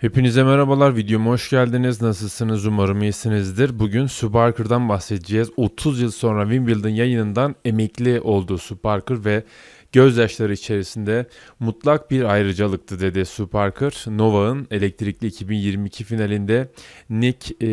Hepinize merhabalar, videoma hoş geldiniz. Nasılsınız? Umarım iyisinizdir. Bugün Sue bahsedeceğiz. 30 yıl sonra Wimbledon yayınından emekli oldu Sue ve gözyaşları içerisinde mutlak bir ayrıcalıktı dedi Sue Nova'nın elektrikli 2022 finalinde Nick e,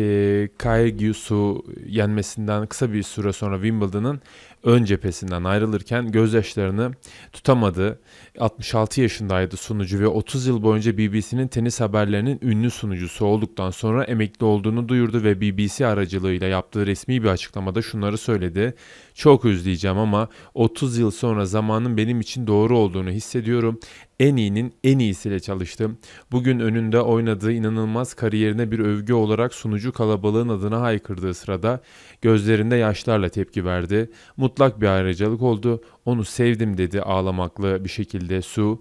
Kyrgios'u yenmesinden kısa bir süre sonra Wimbledon'ın ön cephesinden ayrılırken gözyaşlarını tutamadı. 66 yaşındaydı sunucu ve 30 yıl boyunca BBC'nin tenis haberlerini haberlerinin ünlü sunucusu olduktan sonra emekli olduğunu duyurdu ve BBC aracılığıyla yaptığı resmi bir açıklamada şunları söyledi. Çok özleyeceğim ama 30 yıl sonra zamanın benim için doğru olduğunu hissediyorum. En iyinin en iyisiyle çalıştım. Bugün önünde oynadığı inanılmaz kariyerine bir övgü olarak sunucu kalabalığın adına haykırdığı sırada gözlerinde yaşlarla tepki verdi. Mutlak bir ayrıcalık oldu. Onu sevdim dedi ağlamaklı bir şekilde Su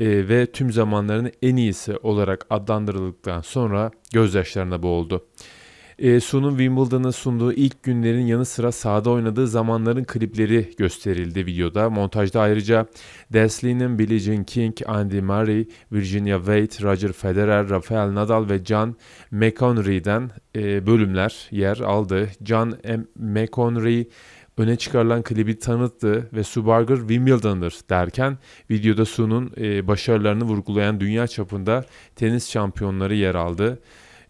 e, ve tüm zamanların en iyisi olarak adlandırıldıktan sonra gözyaşlarına boğuldu. E, Su'nun Wimbledon'a sunduğu ilk günlerin yanı sıra sahada oynadığı zamanların klipleri gösterildi videoda. Montajda ayrıca Desley'nin Billie Jean King, Andy Murray, Virginia Wade, Roger Federer, Rafael Nadal ve John McEnroe'den e, bölümler yer aldı. John M. McEnroe öne çıkarılan klibi tanıttı ve Subarger Wimbledon'dır derken videoda Su'nun e, başarılarını vurgulayan dünya çapında tenis şampiyonları yer aldı.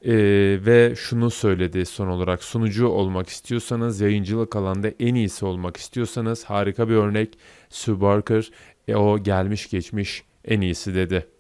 Ee, ve şunu söyledi son olarak sunucu olmak istiyorsanız yayıncılık alanda en iyisi olmak istiyorsanız harika bir örnek Sue e, o gelmiş geçmiş en iyisi dedi.